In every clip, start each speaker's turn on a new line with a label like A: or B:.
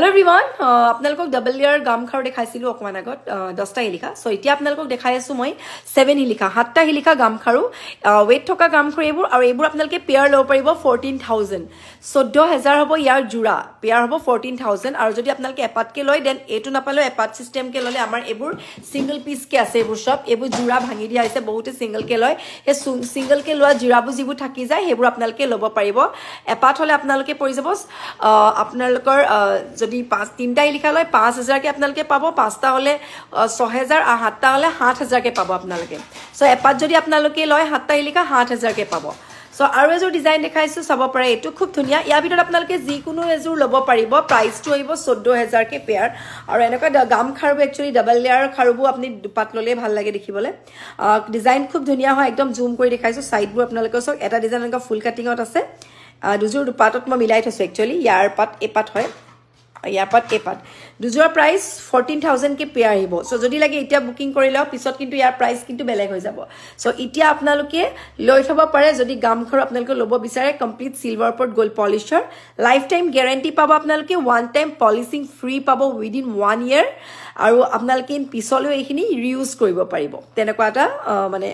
A: hello' ৰিমান uh, আপোনালোকক double ইয়াৰ গামখাৰু দেখাইছিলোঁ অকণমান আগত দহটা শিলিখা চ' এতিয়া আপোনালোকক দেখাই আছোঁ মই ছেভেন শিলিখা সাতটা শিলিখা গামখাৰু ৱেইট থকা গামখাৰু এইবোৰ আৰু এইবোৰ আপোনালোকে পেয়াৰ ল'ব পাৰিব ফৰ্টিন থাউজেণ্ড চৈধ্য হেজাৰ হ'ব ইয়াৰ যোৰা পেয়াৰ হ'ব ফৰ্টিন থাউজেণ্ড আৰু যদি আপোনালোকে এপাতকৈ লয় দেন এইটো নাপালেও এপাত ছিষ্টেমকৈ ল'লে আমাৰ এইবোৰ ছিংগল পিচকৈ আছে এইবোৰ চব এইবোৰ যোৰা ভাঙি দিয়া হৈছে বহুতে ছিংগলকৈ লয় সেই ছিংগলকৈ লোৱা যোৰাবোৰ যিবোৰ থাকি যায় সেইবোৰ আপোনালোকে ল'ব পাৰিব এপাত হ'লে আপোনালোকে পৰি যাব আপোনালোকৰ যদি পাঁচ তিনিটা ইলিখা লয় পাঁচ হেজাৰকৈ আপোনালোকে পাব পাঁচটা হ'লে ছহেজাৰ আৰু সাতটা হ'লে সাত হেজাৰকৈ পাব আপোনালোকে চ' এপাত যদি আপোনালোকে লয় সাতটা ইলিখা সাত হেজাৰকৈ পাব চ' আৰু এযোৰ ডিজাইন দেখাইছোঁ চাব পাৰে এইটো খুব ধুনীয়া ইয়াৰ ভিতৰত আপোনালোকে যিকোনো এযোৰ ল'ব পাৰিব প্ৰাইচটো আহিব চৈধ্য হেজাৰকৈ পেয়াৰ আৰু এনেকুৱা গামখাৰু একচুৱেলি ডাবল লেয়াৰ খাৰুবোৰ আপুনি দুপাত ল'লেই ভাল লাগে দেখিবলৈ ডিজাইন খুব ধুনীয়া হয় একদম জুম কৰি দেখাইছোঁ ছাইডবোৰ আপোনালোকে চাওক এটা ডিজাইন এনেকুৱা ফুল কাটিঙত আছে দুযোৰ দুপাতত মই মিলাই থৈছোঁ একচুৱেলি ইয়াৰ পাত এই পাত হয় ইয়াৰ পৰা কেপাত দুযোৰৰ প্ৰাইচ ফৰ্টিন থাউজেণ্ডকে পে আহিব চ' যদি লাগে এতিয়া বুকিং কৰি লওক পিছত কিন্তু ইয়াৰ প্ৰাইচ কিন্তু বেলেগ হৈ যাব চ' এতিয়া আপোনালোকে লৈ থ'ব পাৰে যদি গামখাৰু আপোনালোকে ল'ব বিচাৰে কমপ্লিট চিলভাৰ ওপৰত গ'ল্ড পলিচৰ লাইফ টাইম গেৰেণ্টি পাব আপোনালোকে ওৱান টাইম পলিচিং ফ্ৰী পাব উইডিন ওৱান ইয়েৰ আৰু আপোনালোকে পিছলৈ এইখিনি ৰিউজ কৰিব পাৰিব তেনেকুৱা এটা মানে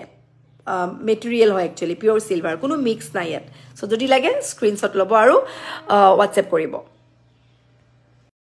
A: মেটেৰিয়েল হয় একচুৱেলি পিয়ৰ চিলভাৰ কোনো মিক্স নাই ইয়াত চ' যদি লাগে স্ক্ৰীণশ্বট ল'ব আৰু হোৱাটছএপ কৰিব